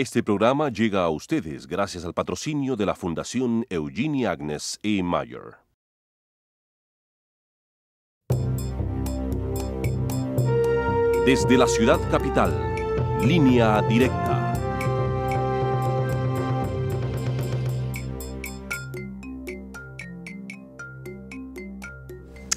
Este programa llega a ustedes gracias al patrocinio de la Fundación Eugenia Agnes E. Mayer. Desde la ciudad capital, línea directa.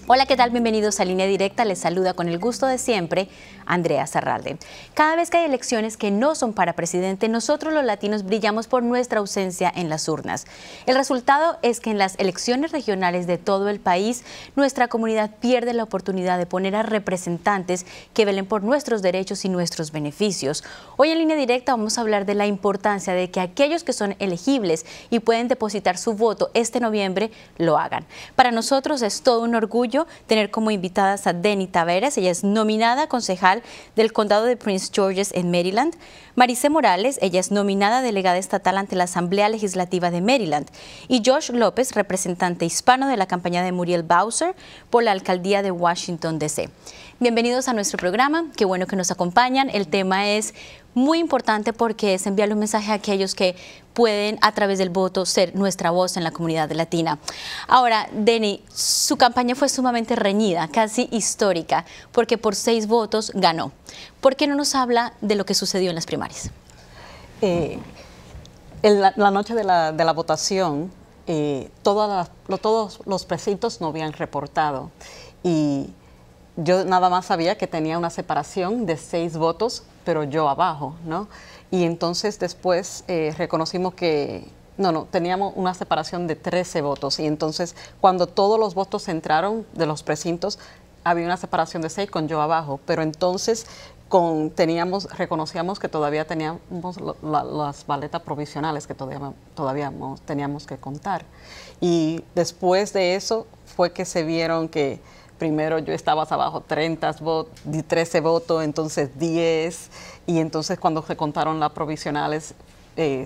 Hola, ¿qué tal? Bienvenidos a Línea Directa. Les saluda con el gusto de siempre Andrea Zarralde. Cada vez que hay elecciones que no son para presidente, nosotros los latinos brillamos por nuestra ausencia en las urnas. El resultado es que en las elecciones regionales de todo el país, nuestra comunidad pierde la oportunidad de poner a representantes que velen por nuestros derechos y nuestros beneficios. Hoy en línea directa vamos a hablar de la importancia de que aquellos que son elegibles y pueden depositar su voto este noviembre lo hagan. Para nosotros es todo un orgullo tener como invitadas a Deni Taveras, ella es nominada concejal del Condado de Prince George's en Maryland. Marise Morales, ella es nominada delegada estatal ante la Asamblea Legislativa de Maryland. Y Josh López, representante hispano de la campaña de Muriel Bowser por la alcaldía de Washington, D.C. Bienvenidos a nuestro programa, qué bueno que nos acompañan. El tema es muy importante porque es enviarle un mensaje a aquellos que pueden a través del voto ser nuestra voz en la comunidad latina. Ahora, Denny, su campaña fue sumamente reñida, casi histórica, porque por seis votos ganó. ¿Por qué no nos habla de lo que sucedió en las primarias? Eh, en la, noche de la, votación, eh, todos los precintos no habían reportado y yo nada más sabía que tenía una separación de seis votos pero yo abajo, ¿no? Y entonces después eh, reconocimos que, no, no, teníamos una separación de 13 votos y entonces cuando todos los votos entraron de los precintos, había una separación de 6 con yo abajo, pero entonces con, teníamos, reconocíamos que todavía teníamos las baletas provisionales que todavía, todavía teníamos que contar. Y después de eso fue que se vieron que primero yo estaba abajo 30 votos, 13 votos, entonces 10, y entonces cuando se contaron las provisionales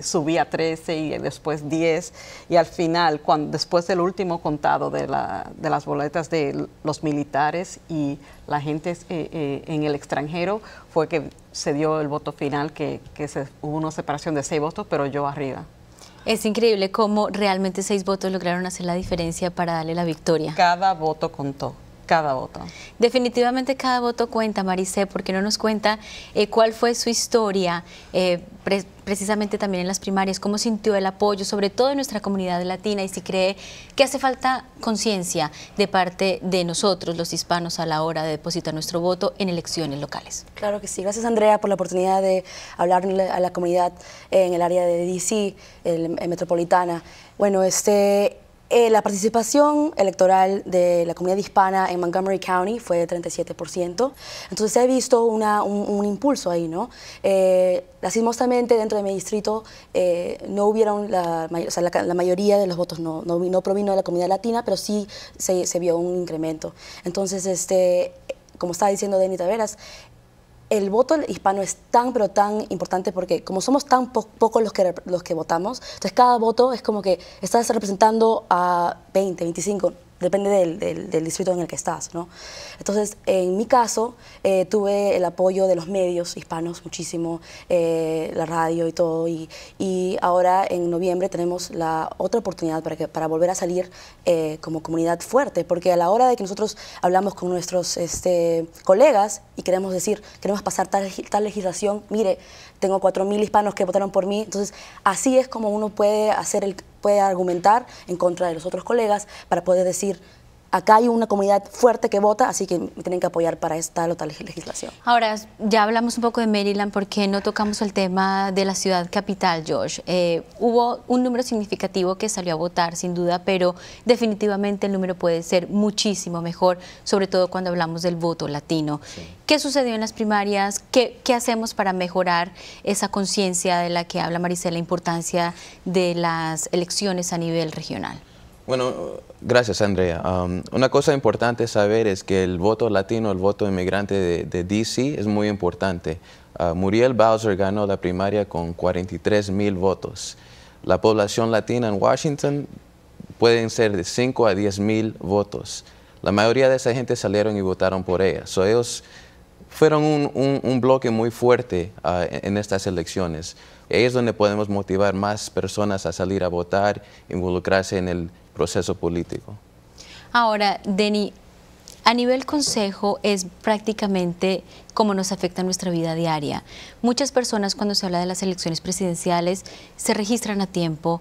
subía eh, subí 13 y después 10, y al final, cuando, después del último contado de, las boletas de los militares y la gente eh, eh, en el extranjero, fue que se dio el voto final, que, que hubo una separación de 6 votos, pero yo arriba. Es increíble cómo realmente seis votos lograron hacer la diferencia para darle la victoria. Cada voto contó cada voto. Definitivamente cada voto cuenta, Maricé, porque no nos cuenta eh, cuál fue su historia, eh, precisamente también en las primarias, cómo sintió el apoyo, sobre todo en nuestra comunidad latina, y si cree que hace falta conciencia de parte de nosotros, los hispanos, a la hora de depositar nuestro voto en elecciones locales. Claro que sí. Gracias, Andrea, por la oportunidad de hablar a la comunidad eh, en el área de DC, metropolitana. Bueno, este eh, la participación electoral de la comunidad hispana en Montgomery County fue de 37%, entonces se ha visto un, impulso ahí, ¿no? Eh, lastimosamente dentro de mi distrito eh, no hubieron, la, o la, mayoría de los votos no, provino de la comunidad latina, pero sí se, vio un incremento. Entonces, este, como estaba diciendo Denny Taveras, el voto hispano es tan, pero tan importante porque como somos tan pocos los que, los que votamos, entonces cada voto es como que estás representando a 20, 25, depende del, distrito en el que estás, ¿no? Entonces, en mi caso, eh, tuve el apoyo de los medios hispanos muchísimo, eh, la radio y todo, y, ahora en noviembre tenemos la otra oportunidad para, que, para volver a salir eh, como comunidad fuerte, porque a la hora de que nosotros hablamos con nuestros este, colegas y queremos decir, queremos pasar tal, tal legislación, mire, tengo 4.000 hispanos que votaron por mí, entonces así es como uno puede hacer el puede argumentar en contra de los otros colegas para poder decir acá hay una comunidad fuerte que vota, así que me tienen que apoyar para esta o legislación. Ahora, ya hablamos un poco de Maryland, ¿por qué no tocamos el tema de la ciudad capital, George? Eh, hubo un número significativo que salió a votar, sin duda, pero definitivamente el número puede ser muchísimo mejor, sobre todo cuando hablamos del voto latino. ¿Qué sucedió en las primarias? ¿Qué, qué hacemos para mejorar esa conciencia de la que habla Maricela, la importancia de las elecciones a nivel regional? Bueno, gracias Andrea. Um, una cosa importante saber es que el voto latino, el voto inmigrante de, DC es muy importante. Uh, Muriel Bowser ganó la primaria con 43 mil votos. La población latina en Washington pueden ser de 5 a 10 mil votos. La mayoría de esa gente salieron y votaron por ella. ellos fueron un, bloque muy fuerte uh, e-, en estas elecciones. Ahí es donde podemos motivar más personas a salir a votar, involucrarse en el, proceso político. Ahora, Deni, a nivel consejo es prácticamente como nos afecta nuestra vida diaria. Muchas personas cuando se habla de las elecciones presidenciales se registran a tiempo,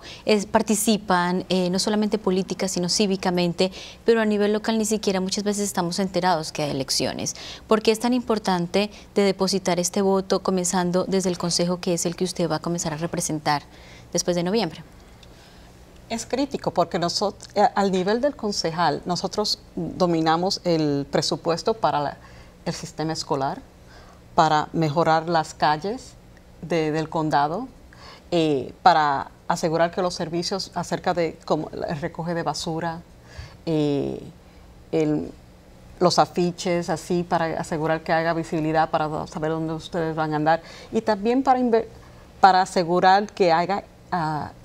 participan eh, no solamente política sino cívicamente, pero a nivel local ni siquiera muchas veces estamos enterados que hay elecciones. ¿Por qué es tan importante depositar este voto comenzando desde el consejo que es el que usted va a comenzar a representar después de noviembre? Es crítico porque nosotros, eh, al nivel del concejal, nosotros dominamos el presupuesto para el sistema escolar, para mejorar las calles del condado, eh, para asegurar que los servicios acerca de como el recoge de basura, eh, los afiches, así, para asegurar que haga visibilidad, para saber dónde ustedes van a andar, y también para, para asegurar que haga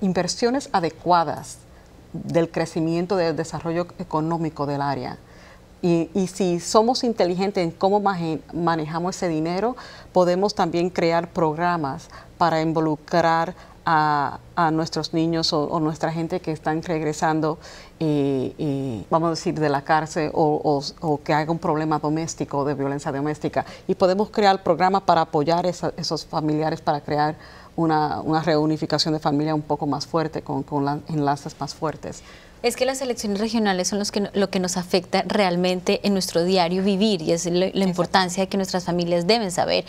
inversiones adecuadas del crecimiento, del desarrollo económico del área. Y, si somos inteligentes en cómo manejamos ese dinero, podemos también crear programas para involucrar a, nuestros niños o, nuestra gente que están regresando, eh, eh, vamos a decir, de la cárcel o, que haga un problema doméstico de violencia doméstica. Y podemos crear programas para apoyar a esos familiares para crear una, reunificación de familia un poco más fuerte, con, enlaces más fuertes. Es que las elecciones regionales son los que, lo que nos afecta realmente en nuestro diario vivir y es la importancia que nuestras familias deben saber.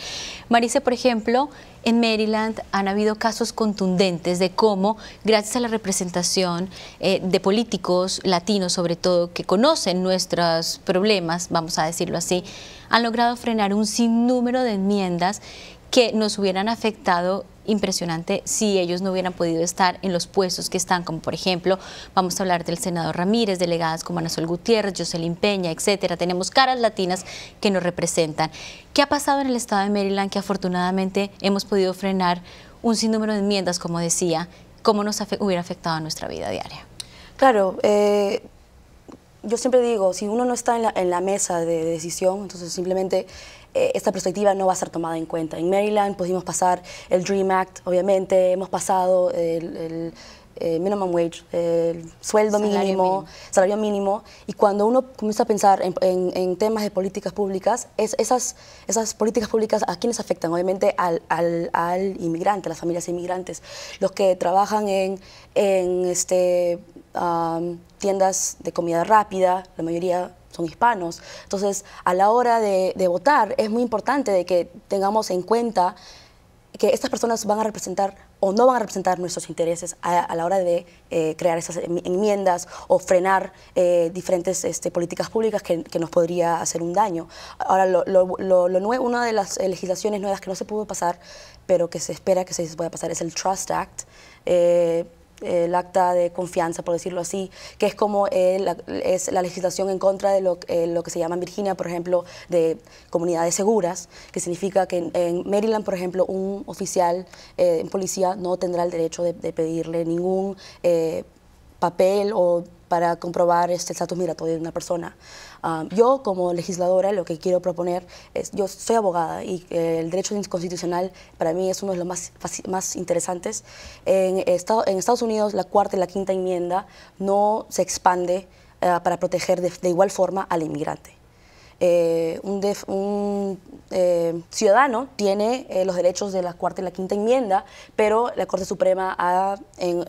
Marice, por ejemplo, en Maryland han habido casos contundentes de cómo, gracias a la representación eh, de políticos latinos, sobre todo, que conocen nuestros problemas, vamos a decirlo así, han logrado frenar un sinnúmero de enmiendas que nos hubieran afectado impresionante si ellos no hubieran podido estar en los puestos que están, como por ejemplo, vamos a hablar del senador Ramírez, delegadas como Ana Sol Gutiérrez, Jocelyn Peña, etcétera. Tenemos caras latinas que nos representan. ¿Qué ha pasado en el estado de Maryland que afortunadamente hemos podido frenar un sinnúmero de enmiendas, como decía, cómo nos hubiera afectado a nuestra vida diaria? Claro, eh, yo siempre digo, si uno no está en la mesa de decisión, entonces simplemente eh, esta perspectiva no va a ser tomada en cuenta. En Maryland pudimos pasar el DREAM Act, obviamente, hemos pasado el, eh, minimum wage, el sueldo mínimo, salario mínimo. Y cuando uno comienza a pensar en, temas de políticas públicas, es, esas, esas políticas públicas, ¿a quiénes afectan? Obviamente al, inmigrante, a las familias inmigrantes, los que trabajan en, en este, tiendas de comida rápida, la mayoría son hispanos. Entonces, a la hora de, votar, es muy importante de que tengamos en cuenta que estas personas van a representar o no van a representar nuestros intereses a, la hora de eh, crear esas enmiendas o frenar eh, diferentes este, políticas públicas que, nos podría hacer un daño. Ahora, lo, una de las eh, legislaciones nuevas que no se pudo pasar, pero que se espera que se pueda pasar, es el Trust Act. Eh, el acta de confianza, por decirlo así, que es como eh, la, es la legislación en contra de eh, lo, que se llama en Virginia, por ejemplo, de comunidades seguras, que significa que en, Maryland, por ejemplo, un oficial en policía no tendrá el derecho de, de pedirle ningún papel o para comprobar este estatus migratorio de una persona. Um, yo como legisladora lo que quiero proponer es, yo soy abogada y eh, el derecho constitucional para mí es uno de los más, más interesantes. En, Estados Unidos la cuarta y la quinta enmienda no se expande eh, para proteger de igual forma al inmigrante. Eh, un, eh, ciudadano tiene eh, los derechos de la cuarta y la quinta enmienda, pero la Corte Suprema ha, en,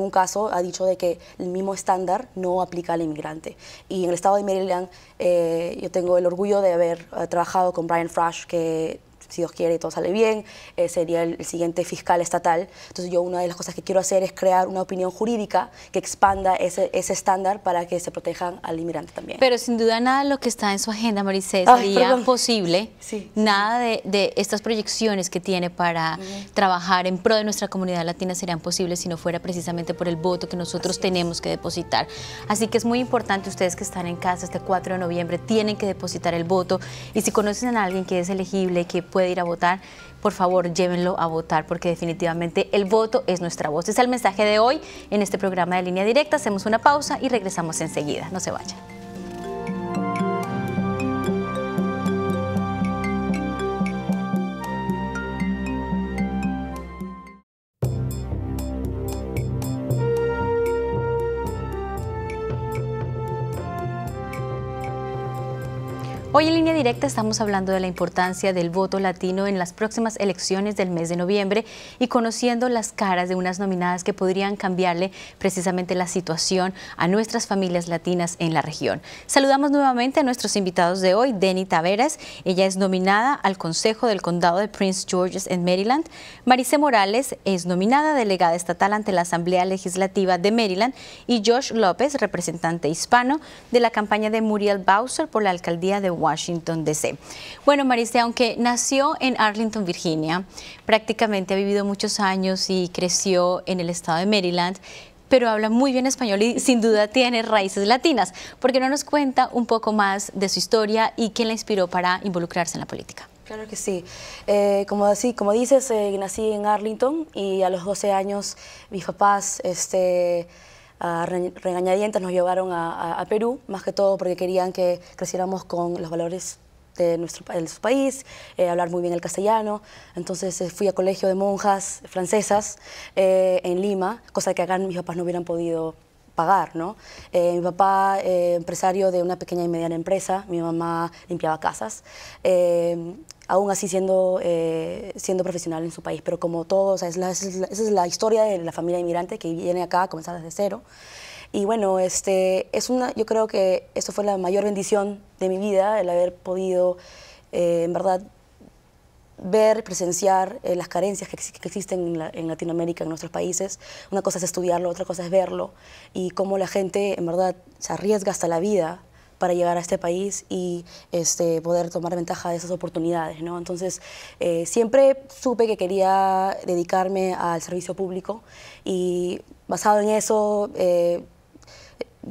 un, caso ha dicho de que el mismo estándar no aplica al inmigrante. Y en el estado de Maryland yo tengo el orgullo de haber trabajado con Brian Frash, que si Dios quiere y todo sale bien, eh, sería el, siguiente fiscal estatal. Entonces yo una de las cosas que quiero hacer es crear una opinión jurídica que expanda ese, ese estándar para que se protejan al inmigrante también. Pero sin duda nada de lo que está en su agenda, Maricé, sería posible, nada De, de, estas proyecciones que tiene para trabajar en pro de nuestra comunidad latina serían posibles si no fuera precisamente por el voto que nosotros tenemos que depositar. Así que es muy importante ustedes que están en casa este 4 de noviembre, tienen que depositar el voto y si conocen a alguien que es elegible, que puede ir a votar, por favor llévenlo a votar porque definitivamente el voto es nuestra voz. Es el mensaje de hoy en este programa de Línea Directa. Hacemos una pausa y regresamos enseguida. No se vayan. Hoy en línea directa estamos hablando de la importancia del voto latino en las próximas elecciones del mes de noviembre y conociendo las caras de unas nominadas que podrían cambiarle precisamente la situación a nuestras familias latinas en la región. Saludamos nuevamente a nuestros invitados de hoy, Denny Taveras, ella es nominada al Consejo del Condado de Prince George's en Maryland, Maricé Morales es nominada delegada estatal ante la Asamblea Legislativa de Maryland y Josh López, representante hispano de la campaña de Muriel Bowser por la alcaldía de Washington. Washington, D.C. Bueno, Mariste, aunque nació en Arlington, Virginia, prácticamente ha vivido muchos años y creció en el estado de Maryland, pero habla muy bien español y sin duda tiene raíces latinas. ¿Por qué no nos cuenta un poco más de su historia y quién la inspiró para involucrarse en la política? Claro que sí. Eh, como, así, como dices, eh, nací en Arlington y a los 12 años mis papás... Este, a regañadientes nos llevaron a, Perú, más que todo porque querían que creciéramos con los valores de nuestro su país, eh, hablar muy bien el castellano. Entonces eh, fui a colegio de monjas francesas eh, en Lima, cosa que acá mis papás no hubieran podido pagar, ¿no? Eh, mi papá, eh, empresario de una pequeña y mediana empresa, mi mamá limpiaba casas, eh, aún así siendo, siendo profesional en su país, pero como todo, es la, esa es la historia de la familia inmigrante que viene acá a comenzar desde cero. Y bueno, este, es una, yo creo que esto fue la mayor bendición de mi vida, el haber podido, en verdad, ver, presenciar eh, las carencias que, existen en, Latinoamérica, en nuestros países. Una cosa es estudiarlo, otra cosa es verlo y cómo la gente en verdad se arriesga hasta la vida para llegar a este país y este, poder tomar ventaja de esas oportunidades. Entonces, eh, siempre supe que quería dedicarme al servicio público y basado en eso... Eh,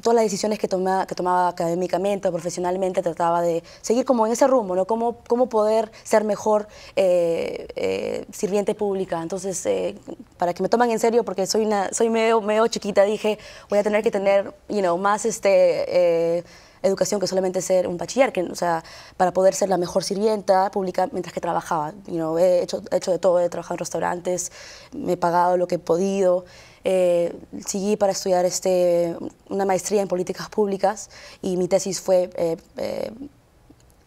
todas las decisiones que tomaba, que tomaba académicamente o profesionalmente, trataba de seguir como en ese rumbo, ¿no? Cómo, cómo poder ser mejor eh, eh, sirviente pública. Entonces, eh, para que me toman en serio, porque soy, una, soy medio, medio chiquita, dije, voy a tener que tener, you know, más este educación que solamente ser un bachiller, que, o sea, para poder ser la mejor sirvienta pública mientras que trabajaba. You he, hecho, he hecho de todo, he trabajado en restaurantes, me he pagado lo que he podido eh, seguí para estudiar este, una maestría en políticas públicas y mi tesis fue eh, eh,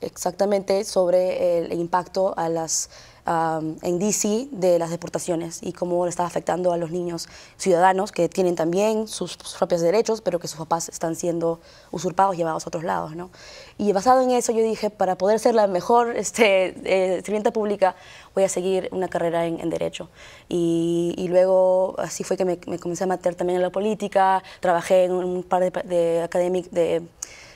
exactamente sobre el impacto a las Um, en DC de las deportaciones y cómo le está afectando a los niños ciudadanos que tienen también sus, propios derechos, pero que sus papás están siendo usurpados, llevados a otros lados. ¿no? Y basado en eso yo dije, para poder ser la mejor este, eh, pública, voy a seguir una carrera en, Derecho. Y, luego así fue que me, comencé a meter también en la política, trabajé en un par de, académicos, de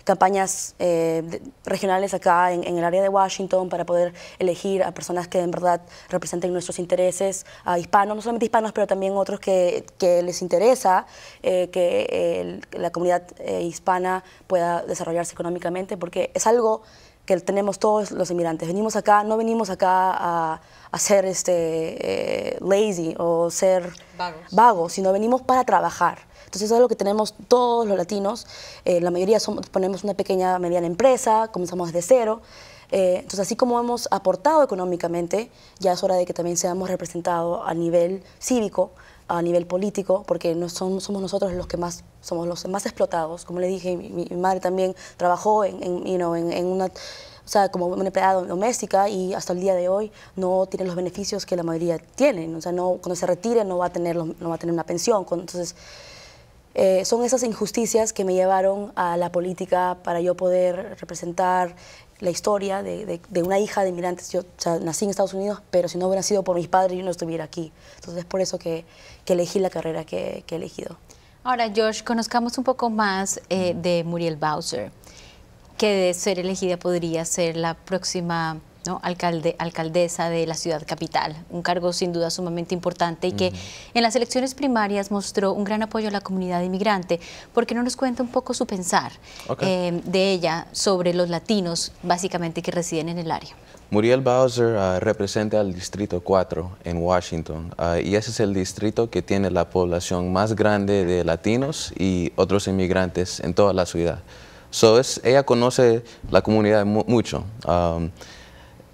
campañas eh, regionales acá en, el área de Washington para poder elegir a personas que en verdad representen nuestros intereses, a hispanos, no solamente hispanos, pero también otros que, les interesa eh, que la comunidad eh, hispana pueda desarrollarse económicamente, porque es algo que tenemos todos los inmigrantes. Venimos acá, no venimos acá a, a ser este, lazy o ser vago sino venimos para trabajar. Entonces eso es lo que tenemos todos los latinos. Eh, la mayoría somos, ponemos una pequeña, mediana empresa, comenzamos desde cero. Eh, entonces así como hemos aportado económicamente, ya es hora de que también seamos representados a nivel cívico, a nivel político, porque no somos nosotros los que más somos los más explotados. Como le dije, mi, madre también trabajó en, en, una o sea, como una empleada doméstica y hasta el día de hoy no tiene los beneficios que la mayoría tiene. O sea, no, cuando se retire no va a tener, no va a tener una pensión. Entonces, eh, son esas injusticias que me llevaron a la política para yo poder representar la historia de, una hija de inmigrantes. Yo nací en Estados Unidos, pero si no hubiera sido por mis padres, yo no estuviera aquí. Entonces es por eso que, elegí la carrera que, he elegido. Ahora, Josh, conozcamos un poco más eh, de Muriel Bowser, que de ser elegida podría ser la próxima ¿no? Alcalde, alcaldesa de la ciudad capital, un cargo sin duda sumamente importante y que en las elecciones primarias mostró un gran apoyo a la comunidad inmigrante. porque no nos cuenta un poco su pensar eh, de ella sobre los latinos básicamente que residen en el área? Muriel Bowser ah, representa al Distrito 4 en Washington ah, y ese es el distrito que tiene la población más grande de latinos y otros inmigrantes en toda la ciudad. So es, ella conoce la comunidad mucho. Um,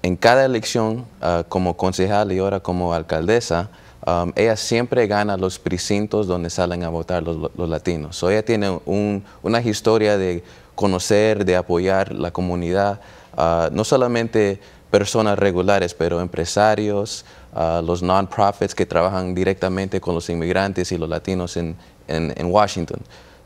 en cada elección ah, como concejal y ahora como alcaldesa, ah, ella siempre gana los precintos donde salen a votar los, latinos. So ella tiene una historia de conocer, de apoyar la comunidad, ah, no solamente personas regulares, pero empresarios, los non-profits que trabajan directamente con los inmigrantes y los latinos en Washington.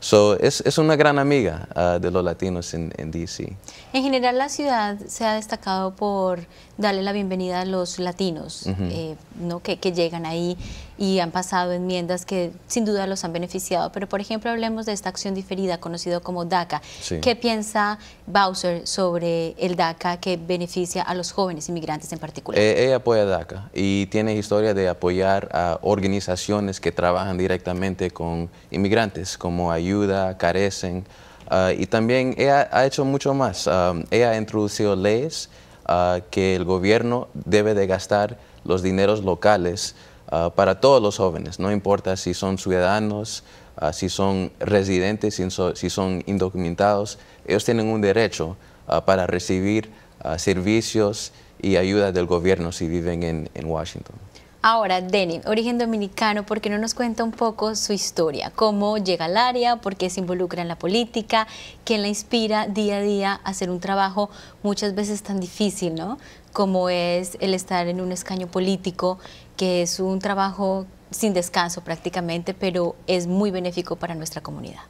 So, es, es, una gran amiga ah, de los latinos en, D.C. En general, la ciudad se ha destacado por darle la bienvenida a los latinos eh, ¿no? que, que, llegan ahí y han pasado enmiendas que sin duda los han beneficiado. Pero, por ejemplo, hablemos de esta acción diferida conocido como DACA. ¿Qué piensa Bowser sobre el DACA que beneficia a los jóvenes inmigrantes en particular? Eh, ella apoya DACA y tiene historia de apoyar a organizaciones que trabajan directamente con inmigrantes, como Ayuda, Carecen. Ah, y también ha hecho mucho más. Ah, ella ha introducido leyes ah, que el gobierno debe de gastar los dineros locales Ah, para todos los jóvenes, no importa si son ciudadanos, ah, si son residentes, si, son indocumentados, ellos tienen un derecho ah, para recibir servicios y ayuda del gobierno si viven en, Washington. Ahora, Denny, origen dominicano, ¿por qué no nos cuenta un poco su historia? ¿Cómo llega al área? ¿Por qué se involucra en la política? ¿Quién la inspira día a día a hacer un trabajo muchas veces tan difícil, ¿no? Como es el estar en un escaño político que es un trabajo sin descanso prácticamente, pero es muy benéfico para nuestra comunidad.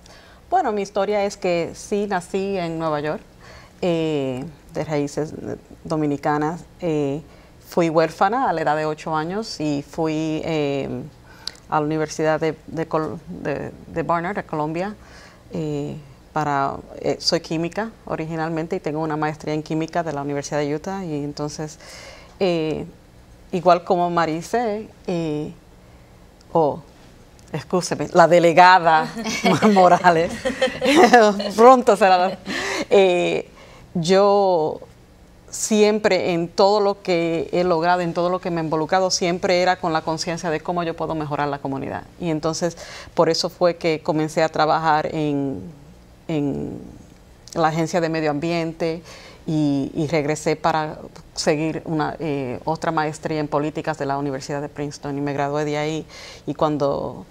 Bueno, mi historia es que sí nací en Nueva York, eh, de raíces dominicanas. Eh, fui huérfana a la edad de 8 años y fui eh, a la Universidad de, de, Barnard, de Colombia. para, soy química originalmente y tengo una maestría en química de la Universidad de Utah y entonces igual como Maricé o, oh, excúseme, la delegada Morales, pronto será. Eh, yo siempre en todo lo que he logrado, en todo lo que me he involucrado, siempre era con la conciencia de cómo yo puedo mejorar la comunidad. Y entonces por eso fue que comencé a trabajar en, en la Agencia de Medio Ambiente, y, regresé para seguir una, eh, otra maestría en políticas de la Universidad de Princeton y me gradué de ahí y cuando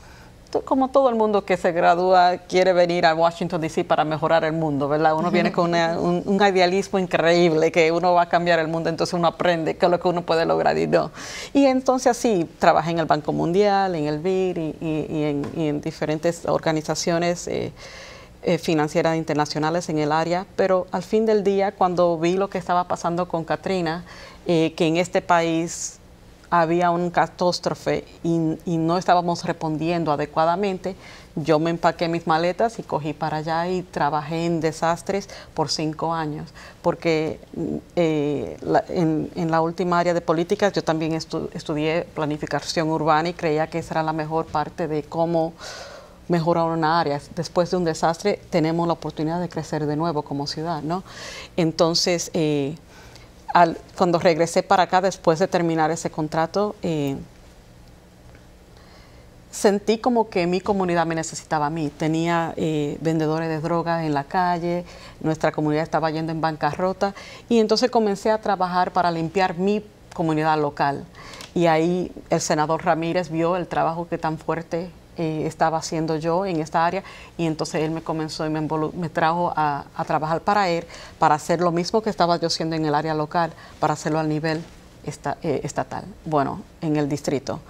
como todo el mundo que se gradúa quiere venir a Washington DC para mejorar el mundo, ¿verdad? Uno viene con un, idealismo increíble que uno va a cambiar el mundo, entonces uno aprende que es lo que uno puede lograr y no. Y entonces así trabajé en el Banco Mundial, en el BID y, en, diferentes organizaciones. Eh, eh, financieras internacionales en el área, pero al fin del día, cuando vi lo que estaba pasando con Katrina, eh, que en este país había un catástrofe y, no estábamos respondiendo adecuadamente, yo me empaqué mis maletas y cogí para allá y trabajé en desastres por cinco años, porque mm, eh, en, la última área de políticas yo también estudié planificación urbana y creía que esa era la mejor parte de cómo mejorar una área. Después de un desastre tenemos la oportunidad de crecer de nuevo como ciudad, ¿no? Entonces, eh, cuando regresé para acá después de terminar ese contrato, eh, sentí como que mi comunidad me necesitaba a mí. Tenía eh, vendedores de drogas en la calle, nuestra comunidad estaba yendo en bancarrota y entonces comencé a trabajar para limpiar mi comunidad local. Y ahí el senador Ramírez vio el trabajo que tan fuerte eh, estaba haciendo yo en esta área y entonces él me comenzó y me, trajo a, trabajar para él, para hacer lo mismo que estaba yo haciendo en el área local, para hacerlo al nivel eh, estatal, bueno, en el distrito.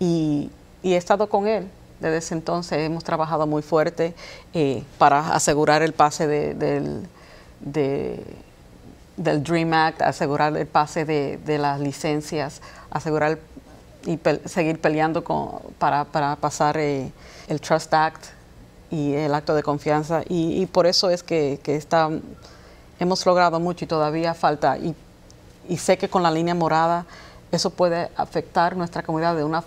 Y, he estado con él. Desde ese entonces hemos trabajado muy fuerte eh, para asegurar el pase del, Dream Act, asegurar el pase de, de las licencias, asegurar y seguir peleando para, para, pasar eh, el Trust Act y el acto de confianza. Y, por eso es que, que está, hemos logrado mucho y todavía falta. Y, sé que con la línea morada eso puede afectar nuestra comunidad de una,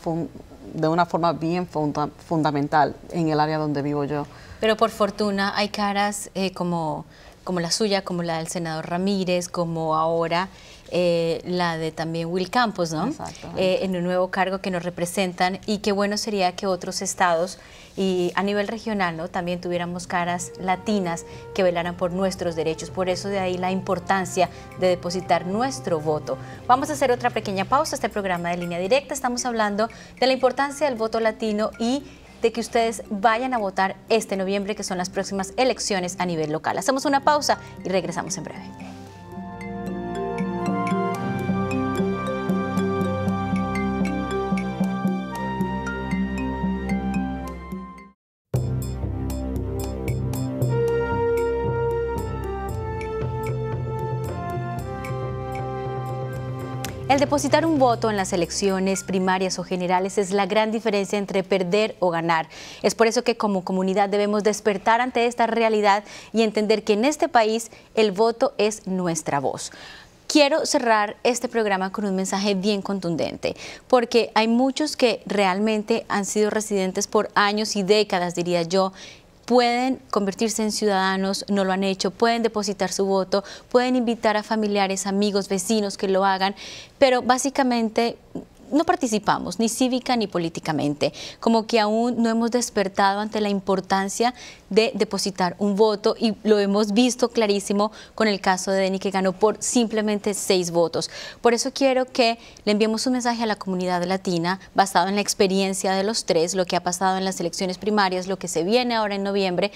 de una forma bien fundamental en el área donde vivo yo. Pero por fortuna hay caras eh, como, como la suya, como la del senador Ramírez, como ahora eh, la de también Will Campos, ¿no? Eh, en un nuevo cargo que nos representan y qué bueno sería que otros estados y a nivel regional ¿no? también tuviéramos caras latinas que velaran por nuestros derechos. Por eso de ahí la importancia de depositar nuestro voto. Vamos a hacer otra pequeña pausa. Este programa de línea directa estamos hablando de la importancia del voto latino y de que ustedes vayan a votar este noviembre, que son las próximas elecciones a nivel local. Hacemos una pausa y regresamos en breve. depositar un voto en las elecciones primarias o generales es la gran diferencia entre perder o ganar. Es por eso que como comunidad debemos despertar ante esta realidad y entender que en este país el voto es nuestra voz. Quiero cerrar este programa con un mensaje bien contundente, porque hay muchos que realmente han sido residentes por años y décadas, diría yo, pueden convertirse en ciudadanos, no lo han hecho, pueden depositar su voto, pueden invitar a familiares, amigos, vecinos que lo hagan, pero básicamente no participamos ni cívica ni políticamente, como que aún no hemos despertado ante la importancia de depositar un voto y lo hemos visto clarísimo con el caso de Denny que ganó por simplemente seis votos. Por eso quiero que le enviemos un mensaje a la comunidad latina basado en la experiencia de los tres, lo que ha pasado en las elecciones primarias, lo que se viene ahora en noviembre,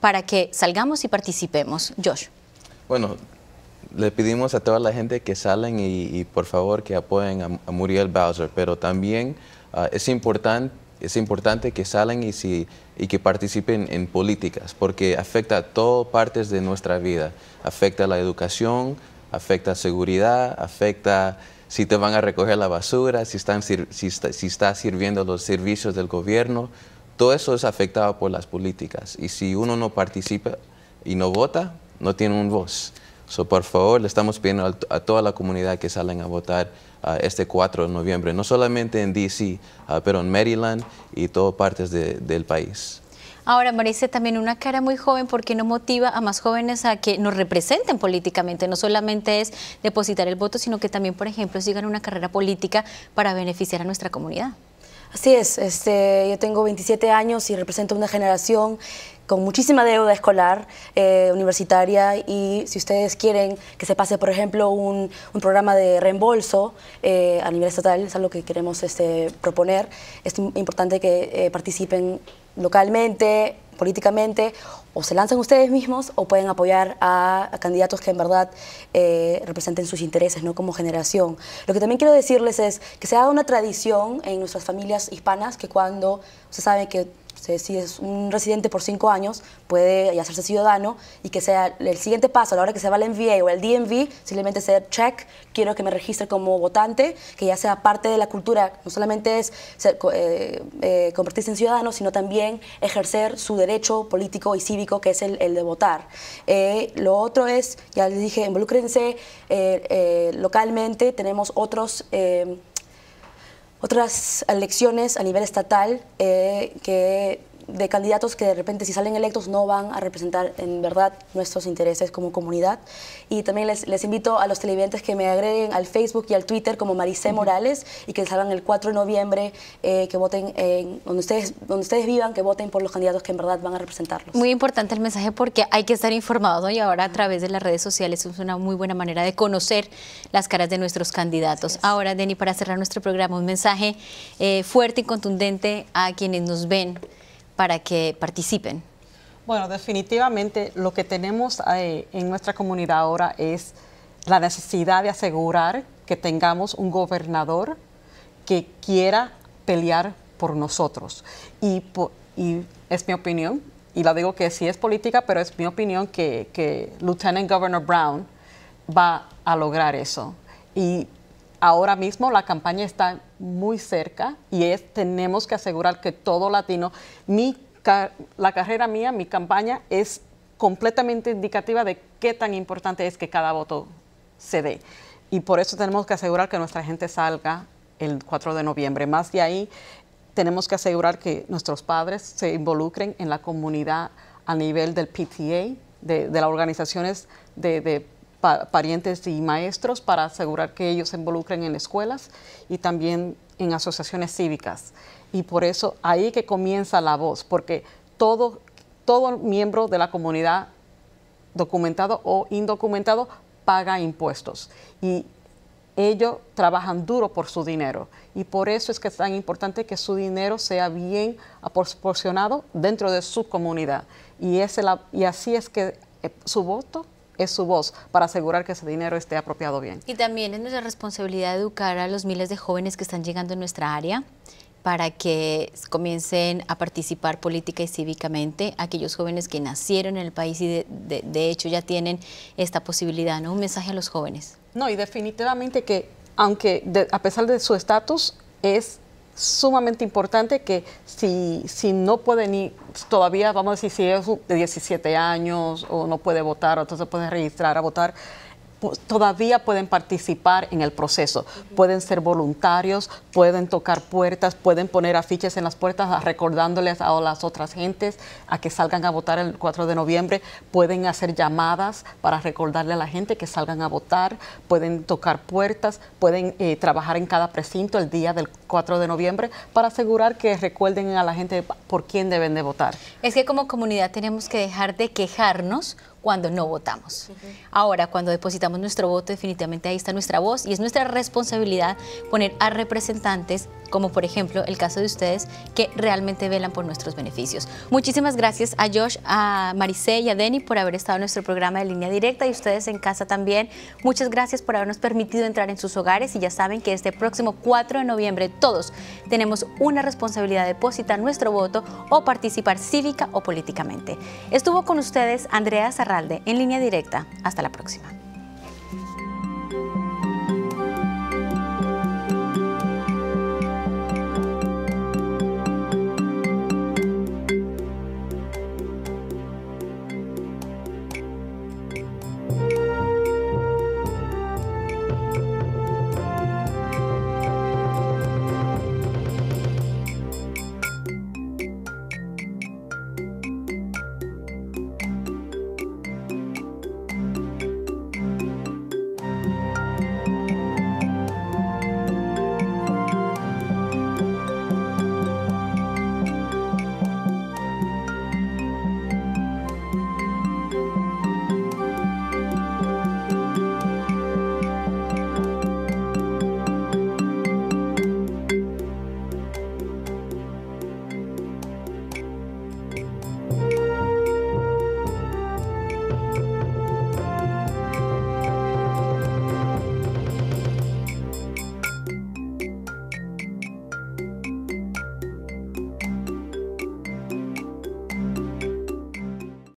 para que salgamos y participemos. Josh. Bueno, le pedimos a toda la gente que salen y, por favor que apoyen a, Muriel Bowser, pero también ah, es, es importante que salen y, que participen en políticas, porque afecta a todas partes de nuestra vida. Afecta la educación, afecta seguridad, afecta si te van a recoger la basura, si, estás sirviendo los servicios del gobierno. Todo eso es afectado por las políticas y si uno no participa y no vota, no tiene un voz. So, por favor, le estamos pidiendo a toda la comunidad que salgan a votar ah, este 4 de noviembre, no solamente en D.C., ah, pero en Maryland y todas partes del país. Ahora, Marisa, también una cara muy joven porque no motiva a más jóvenes a que nos representen políticamente. No solamente es depositar el voto, sino que también, por ejemplo, sigan una carrera política para beneficiar a nuestra comunidad. Así es, este, yo tengo 27 años y represento una generación con muchísima deuda escolar, eh, universitaria, y si ustedes quieren que se pase, por ejemplo, un, programa de reembolso eh, a nivel estatal, es algo que queremos este, proponer, es importante que eh, participen localmente, políticamente, o se lanzan ustedes mismos o pueden apoyar a, candidatos que en verdad representen sus intereses, ¿no? Como generación. Lo que también quiero decirles es que se dado una tradición en nuestras familias hispanas que cuando, se sabe que si es un residente por cinco años, puede hacerse ciudadano y que sea el siguiente paso, a la hora que se va al NVA o el DMV, simplemente hacer check, quiero que me registre como votante, que ya sea parte de la cultura. No solamente es eh, eh, convertirse en ciudadano, sino también ejercer su derecho político y cívico, que es el, de votar. Eh, lo otro es, ya les dije, involúcrense localmente, tenemos otros... Otras elecciones a nivel estatal eh, que de candidatos que de repente si salen electos no van a representar en verdad nuestros intereses como comunidad. Y también les, invito a los televidentes que me agreguen al Facebook y al Twitter como Maricé Morales y que salgan el 4 de noviembre, eh, que voten en, donde, ustedes, donde ustedes vivan, que voten por los candidatos que en verdad van a representarlos. Muy importante el mensaje porque hay que estar informado y ahora a través de las redes sociales es una muy buena manera de conocer las caras de nuestros candidatos. Ahora, Denny, para cerrar nuestro programa, un mensaje eh, fuerte y contundente a quienes nos ven para que participen? Bueno, definitivamente lo que tenemos eh, en nuestra comunidad ahora es la necesidad de asegurar que tengamos un gobernador que quiera pelear por nosotros. Y, es mi opinión, y la digo que sí es política, pero es mi opinión que, Lieutenant Governor Brown va a lograr eso ahora mismo la campaña está muy cerca y tenemos que asegurar que todo latino, la carrera mía, mi campaña es completamente indicativa de qué tan importante es que cada voto se dé. Y por eso tenemos que asegurar que nuestra gente salga el 4 de noviembre. Más de ahí, tenemos que asegurar que nuestros padres se involucren en la comunidad a nivel del PTA, de, las organizaciones de parientes y maestros para asegurar que ellos se involucren en escuelas y también en asociaciones cívicas. Y por eso ahí que comienza la voz, porque todo, todo miembro de la comunidad documentado o indocumentado paga impuestos y ellos trabajan duro por su dinero y por eso es que es tan importante que su dinero sea bien proporcionado dentro de su comunidad y, es y así es que eh, su voto es su voz para asegurar que ese dinero esté apropiado bien. Y también es nuestra responsabilidad educar a los miles de jóvenes que están llegando en nuestra área para que comiencen a participar política y cívicamente aquellos jóvenes que nacieron en el país y de, hecho ya tienen esta posibilidad, ¿no? Un mensaje a los jóvenes. No, y definitivamente que aunque a pesar de su estatus es sumamente importante que si, si no pueden ir, pues, todavía vamos a decir si es de 17 años o no puede votar o entonces puede registrar a votar, todavía pueden participar en el proceso. Pueden ser voluntarios, pueden tocar puertas, pueden poner afiches en las puertas ah, recordándoles a las otras gentes a que salgan a votar el 4 de noviembre, pueden hacer llamadas para recordarle a la gente que salgan a votar, pueden tocar puertas, pueden eh, trabajar en cada precinto el día del 4 de noviembre para asegurar que recuerden a la gente por quién deben de votar. Es que como comunidad tenemos que dejar de quejarnos cuando no votamos. Ahora, cuando depositamos nuestro voto, definitivamente ahí está nuestra voz y es nuestra responsabilidad poner a representantes, como por ejemplo el caso de ustedes, que realmente velan por nuestros beneficios. Muchísimas gracias a Josh, a Maricé y a Denny por haber estado en nuestro programa de línea directa y ustedes en casa también. Muchas gracias por habernos permitido entrar en sus hogares y ya saben que este próximo 4 de noviembre todos tenemos una responsabilidad de depositar nuestro voto o participar cívica o políticamente. Estuvo con ustedes Andrea Sarra en línea directa. Hasta la próxima.